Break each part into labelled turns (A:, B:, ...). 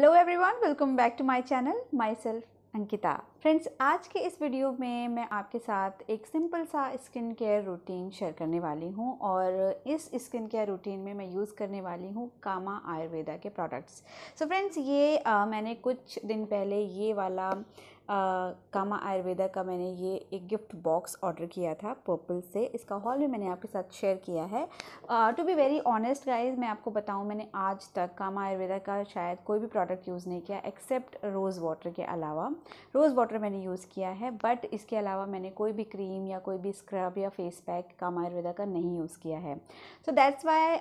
A: Hello everyone welcome back to my channel myself Ankita friends आज के इस video में मैं आपके साथ एक सिंपल सा स्किन केयर रूटीन शेयर करने वाली हूँ और इस स्किन केयर रूटीन में मैं यूज़ करने वाली हूँ कामा आयुर्वेदा के प्रोडक्ट्स सो फ्रेंड्स ये आ, मैंने कुछ दिन पहले ये वाला कामा आयुर्वेदा का मैंने ये एक गिफ्ट बॉक्स ऑर्डर किया था पर्पल से इसका हॉल भी मैंने आपके साथ शेयर किया है to be very honest guys मैं आपको बताऊँ मैंने आज तक कामा आयुर्वेदा का शायद कोई भी प्रोडक्ट यूज़ नहीं किया एक्सेप्ट रोज़ वाटर के अलावा रोज़ वाटर मैंने यूज़ किया है बट इसके अलावा मैंने कोई भी क्रीम या कोई भी स्क्रब या फेस पैक कामा आयुर्वेदा का नहीं यूज़ किया है सो दैट्स वाई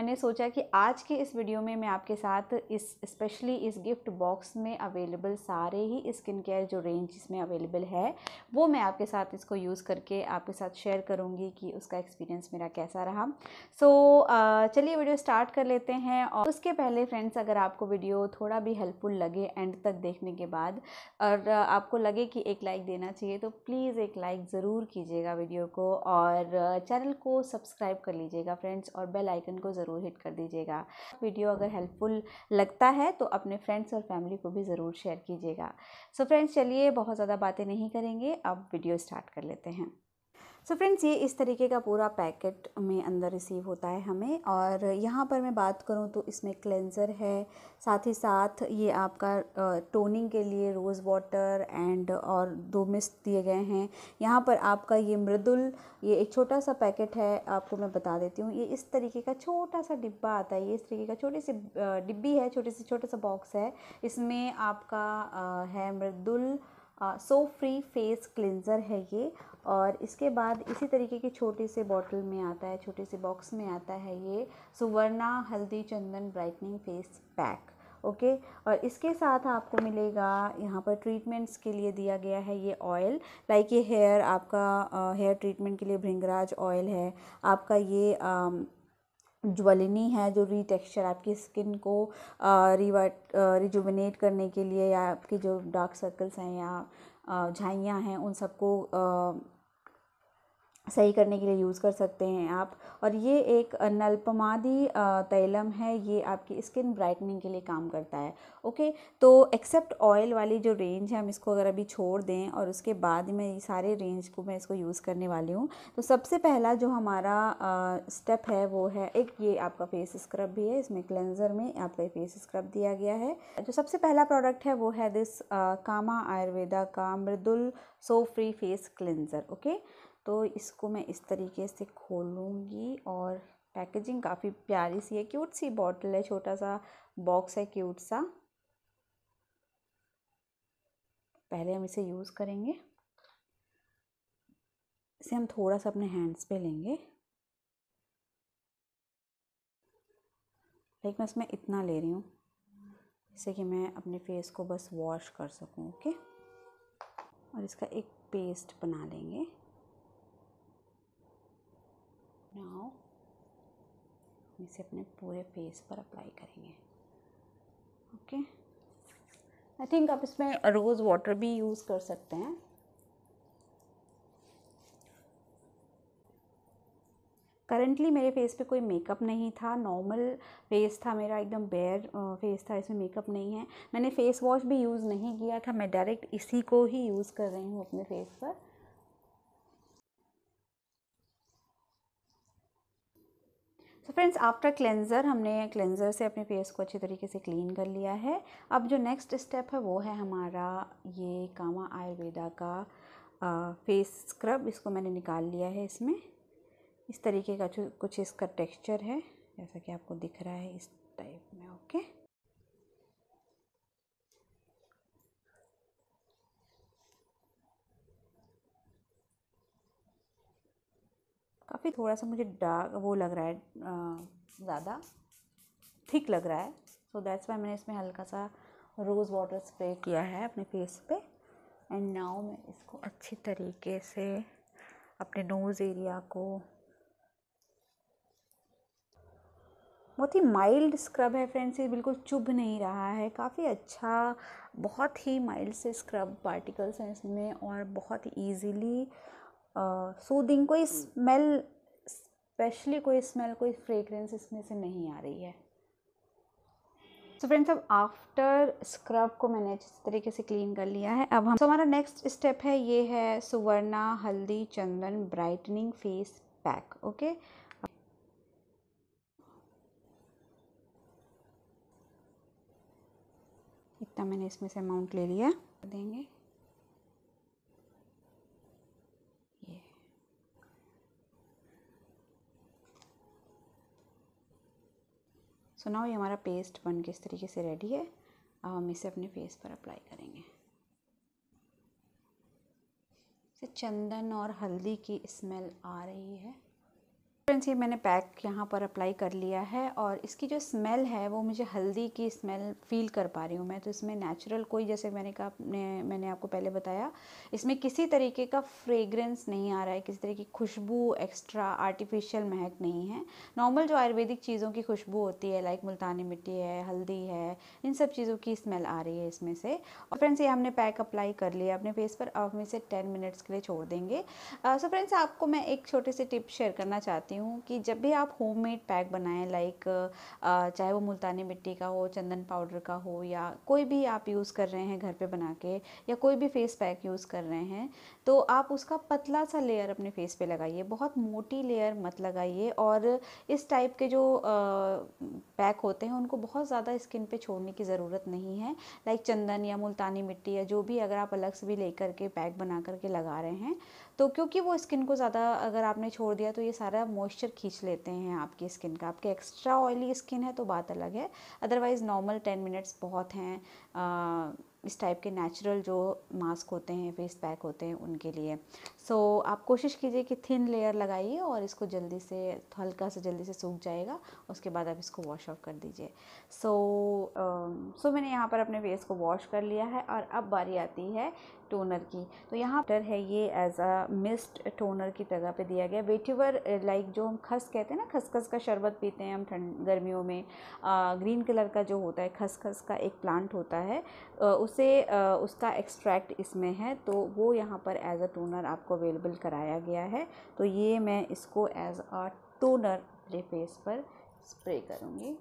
A: मैंने सोचा कि आज के इस वीडियो में मैं आपके साथ इस स्पेशली इस गिफ्ट बॉक्स में अवेलेबल सारे ही स्किन केयर जो रेंज इसमें अवेलेबल है वो मैं आपके साथ इसको यूज़ करके आपके साथ शेयर करूँगी कि उसका एक्सपीरियंस मेरा कैसा रहा सो so, चलिए वीडियो स्टार्ट कर लेते हैं और उसके पहले फ्रेंड्स अगर आपको वीडियो थोड़ा भी हेल्पफुल लगे एंड तक देखने के बाद और आपको लगे कि एक लाइक देना चाहिए तो प्लीज़ एक लाइक ज़रूर कीजिएगा वीडियो को और चैनल को सब्सक्राइब कर लीजिएगा फ्रेंड्स और बेल आइकन को ज़रूर हिट कर दीजिएगा वीडियो अगर हेल्पफुल लगता है तो अपने फ्रेंड्स और फैमिली को भी ज़रूर शेयर कीजिएगा सो फ्रेंड्स चलिए बहुत ज़्यादा बातें नहीं करेंगे अब वीडियो स्टार्ट कर लेते हैं सो so फ्रेंड्स ये इस तरीके का पूरा पैकेट में अंदर रिसीव होता है हमें और यहाँ पर मैं बात करूँ तो इसमें क्लेंज़र है साथ ही साथ ये आपका टोनिंग के लिए रोज़ वाटर एंड और दो मिस्ट दिए गए हैं यहाँ पर आपका ये मृदुल ये एक छोटा सा पैकेट है आपको मैं बता देती हूँ ये इस तरीके का छोटा सा डिब्बा आता है ये इस तरीके का छोटी सी डिब्बी है छोटी सी छोटा सा बॉक्स है इसमें आपका है Mridul soap free face cleanser है ये और इसके बाद इसी तरीके की छोटी से बॉटल में आता है छोटे से बॉक्स में आता है ये Suvarna Haldi Chandan brightening face pack okay और इसके साथ आपको मिलेगा यहाँ पर ट्रीटमेंट्स के लिए दिया गया है ये ऑयल लाइक ये हेयर आपका हेयर ट्रीटमेंट के लिए भृंगराज ऑयल है आपका ये आ, ज्वलिनी है जो रीटेक्सचर आपकी स्किन को रिवर्ट रिजुविनेट करने के लिए या आपके जो डार्क सर्कल्स हैं या झाइयाँ हैं उन सबको सही करने के लिए यूज़ कर सकते हैं आप और ये एक नलपमादी तैलम है ये आपकी स्किन ब्राइटनिंग के लिए काम करता है ओके तो एक्सेप्ट ऑयल वाली जो रेंज है हम इसको अगर अभी छोड़ दें और उसके बाद में ये सारे रेंज को मैं इसको यूज़ करने वाली हूँ तो सबसे पहला जो हमारा स्टेप है वो है एक ये आपका फेस स्क्रब भी है इसमें क्लेंजर में आपका फेस स्क्रब दिया गया है जो सबसे पहला प्रोडक्ट है वो है दिस कामा आयुर्वेदा का Mridul soap free face cleanser okay तो इसको मैं इस तरीके से खोलूँगी और पैकेजिंग काफ़ी प्यारी सी है क्यूट सी बॉटल है छोटा सा बॉक्स है क्यूट सा पहले हम इसे यूज़ करेंगे इसे हम थोड़ा सा अपने हैंड्स पे लेंगे लेकिन मैं इसमें इतना ले रही हूँ जिससे कि मैं अपने फेस को बस वॉश कर सकूँ ओके और इसका एक पेस्ट बना लेंगे नाउ हम इसे अपने पूरे फेस पर अप्लाई करेंगे ओके आई थिंक आप इसमें रोज़ वाटर भी यूज़ कर सकते हैं करेंटली मेरे फेस पे कोई मेकअप नहीं था नॉर्मल फेस था मेरा एकदम बेयर फेस था इसमें मेकअप नहीं है मैंने फेस वॉश भी यूज़ नहीं किया था मैं डायरेक्ट इसी को ही यूज़ कर रही हूँ अपने फेस पर तो फ्रेंड्स आफ्टर क्लेंज़र हमने क्लेंज़र से अपने फेस को अच्छी तरीके से क्लीन कर लिया है अब जो नेक्स्ट स्टेप है वो है हमारा ये कामा आयुर्वेदा का आ, फेस स्क्रब इसको मैंने निकाल लिया है इसमें इस तरीके का कुछ इसका टेक्सचर है जैसा कि आपको दिख रहा है इस टाइप काफ़ी थोड़ा सा मुझे डार्क वो लग रहा है ज़्यादा थिक लग रहा है सो दैट्स वाई मैंने इसमें हल्का सा रोज़ वाटर स्प्रे किया है अपने फेस पे एंड नाउ मैं इसको अच्छी तरीके से अपने नोज़ एरिया को बहुत ही माइल्ड स्क्रब है फ्रेंड्स ये बिल्कुल चुभ नहीं रहा है काफ़ी अच्छा बहुत ही माइल्ड से स्क्रब पार्टिकल्स हैं इसमें और बहुत ईजीली सूदिंग कोई हम्म। स्मेल स्पेशली कोई स्मेल कोई फ्रेगरेंस इसमें से नहीं आ रही है सो फ्रेंड्स अब आफ्टर स्क्रब को मैंने अच्छे तरीके से क्लीन कर लिया है अब हम तो हमारा नेक्स्ट स्टेप है ये है Suvarna Haldi Chandan brightening face pack okay इतना मैंने इसमें से अमाउंट ले लिया देंगे सो नाउ ये हमारा पेस्ट बन के इस तरीके से रेडी है अब हम इसे अपने फेस पर अप्लाई करेंगे इसे चंदन और हल्दी की स्मेल आ रही है फ्रेंड्स ये मैंने पैक यहाँ पर अप्लाई कर लिया है और इसकी जो स्मेल है वो मुझे हल्दी की स्मेल फील कर पा रही हूँ मैं तो इसमें नेचुरल कोई जैसे मैंने कहा मैंने आपको पहले बताया इसमें किसी तरीके का फ्रेग्रेंस नहीं आ रहा है किसी तरह की खुशबू एक्स्ट्रा आर्टिफिशियल महक नहीं है नॉर्मल जो आयुर्वेदिक चीज़ों की खुशबू होती है लाइक मुल्तानी मिट्टी है हल्दी है इन सब चीज़ों की स्मेल आ रही है इसमें से और फ्रेंड्स ये हमने पैक अप्लाई कर लिया अपने फेस पर अब हम इसे टेन मिनट्स के लिए छोड़ देंगे सो फ्रेंड्स आपको मैं एक छोटे से टिप शेयर करना चाहती हूँ हूँ कि जब भी आप होममेड पैक बनाएं लाइक चाहे वो मुल्तानी मिट्टी का हो चंदन पाउडर का हो या कोई भी आप यूज़ कर रहे हैं घर पे बना के या कोई भी फेस पैक यूज़ कर रहे हैं तो आप उसका पतला सा लेयर अपने फेस पे लगाइए बहुत मोटी लेयर मत लगाइए और इस टाइप के जो पैक होते हैं उनको बहुत ज़्यादा स्किन पर छोड़ने की ज़रूरत नहीं है लाइक चंदन या मुल्तानी मिट्टी या जो भी अगर आप अलग से भी लेकर के पैक बना करके लगा रहे हैं तो क्योंकि वो स्किन को ज़्यादा अगर आपने छोड़ दिया तो ये सारा मोश मॉइस्चर खींच लेते हैं आपकी स्किन का आपके एक्स्ट्रा ऑयली स्किन है तो बात अलग है अदरवाइज़ नॉर्मल टेन मिनट्स बहुत हैं इस टाइप के नेचुरल जो मास्क होते हैं फेस पैक होते हैं उनके लिए सो so, आप कोशिश कीजिए कि थिन लेयर लगाइए और इसको जल्दी से हल्का से जल्दी से सूख जाएगा उसके बाद आप इसको वॉश ऑफ कर दीजिए सो सो um, मैंने यहाँ पर अपने फेस को वॉश कर लिया है और अब बारी आती है टोनर की तो यहाँ पर है ये एज अ मिस्ड टोनर की जगह पे दिया गया वेटीवर लाइक जो हम खस कहते हैं ना खसखस का शरबत पीते हैं हम ठंड गर्मियों में आ, ग्रीन कलर का जो होता है खसखस का एक प्लांट होता है आ, उस उसे उसका एक्सट्रैक्ट इसमें है तो वो यहाँ पर एज़ अ टोनर आपको अवेलेबल कराया गया है तो ये मैं इसको एज़ अ टोनर अपने फेस पर स्प्रे करूँगी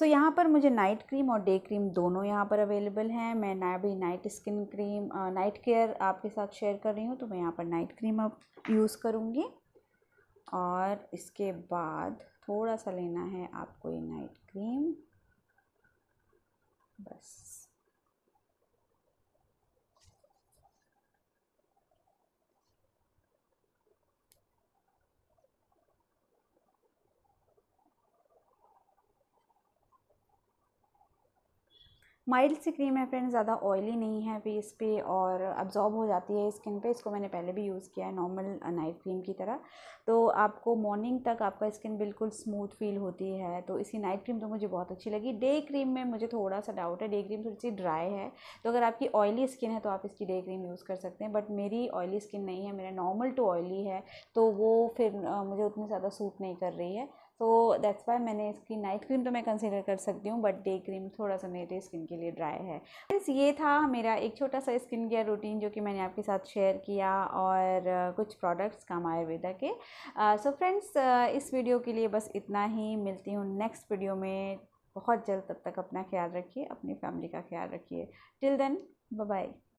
A: सो so, यहाँ पर मुझे नाइट क्रीम और डे क्रीम दोनों यहाँ पर अवेलेबल हैं मैं ना अभी night skin cream night care आपके साथ शेयर कर रही हूँ तो मैं यहाँ पर नाइट क्रीम अब यूज़ करूँगी और इसके बाद थोड़ा सा लेना है आपको ये नाइट क्रीम बस माइल्ड सी क्रीम है फ्रेंड ज़्यादा ऑयली नहीं है फेस पे और अब्जॉर्ब हो जाती है स्किन पे इसको मैंने पहले भी यूज़ किया है नॉर्मल नाइट क्रीम की तरह तो आपको मॉर्निंग तक आपका स्किन बिल्कुल स्मूथ फील होती है तो इसकी नाइट क्रीम तो मुझे बहुत अच्छी लगी डे क्रीम में मुझे थोड़ा सा डाउट है डे क्रीम थोड़ी सी ड्राई है तो अगर आपकी ऑयली स्किन है तो आप इसकी डे क्रीम यूज़ कर सकते हैं बट मेरी ऑयली स्किन नहीं है मेरा नॉर्मल टू ऑयली है तो वो फिर uh, मुझे उतनी ज़्यादा सूट नहीं कर रही है तो दैट्स वाई मैंने इसकी नाइट क्रीम तो मैं कंसीडर कर सकती हूँ बट डे क्रीम थोड़ा सा मेरे स्किन के लिए ड्राई है बस ये था मेरा एक छोटा सा स्किन केयर रूटीन जो कि मैंने आपके साथ शेयर किया और कुछ प्रोडक्ट्स काम आयुर्वेदा के सो फ्रेंड्स इस वीडियो के लिए बस इतना ही मिलती हूँ नेक्स्ट वीडियो में बहुत जल्द तब तक अपना ख्याल रखिए अपनी फैमिली का ख्याल रखिए टिल देन बाय